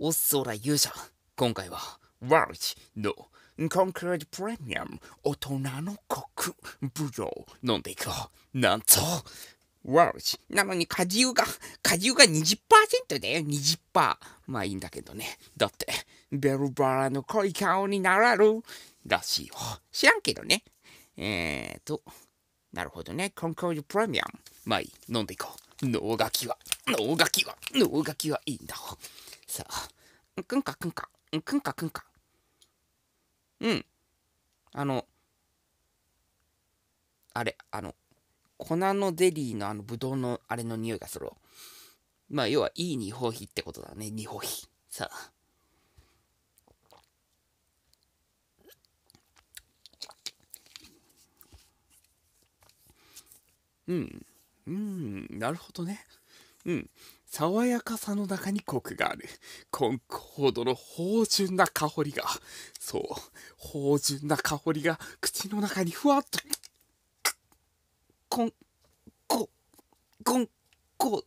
おそら勇者今回はワルチのコンクリートプレミアム大人のコクブドー飲んでいこうなんとワルチなのに果汁が果汁が20%だよ20%まあいいんだけどねだってベルバラの濃い顔にならるらしいよ知らんけどねえーとなるほどねコンクリートプレミアムまあいい飲んでいこう脳書きは脳書きは脳書きはいいんだくんかくんか、うんくんかくんか。うん。あの、あれ、あの、粉のゼリーのあの、ぶどうのあれの匂いがするまあ、要は、いい二ホひってことだね、二ホひ。さあ。うん。うん、なるほどね。うん。爽やかさの中にコクがある。コンコードの芳醇な香りが。そう。芳醇な香りが口の中にふわっと。コン、コ、コンコー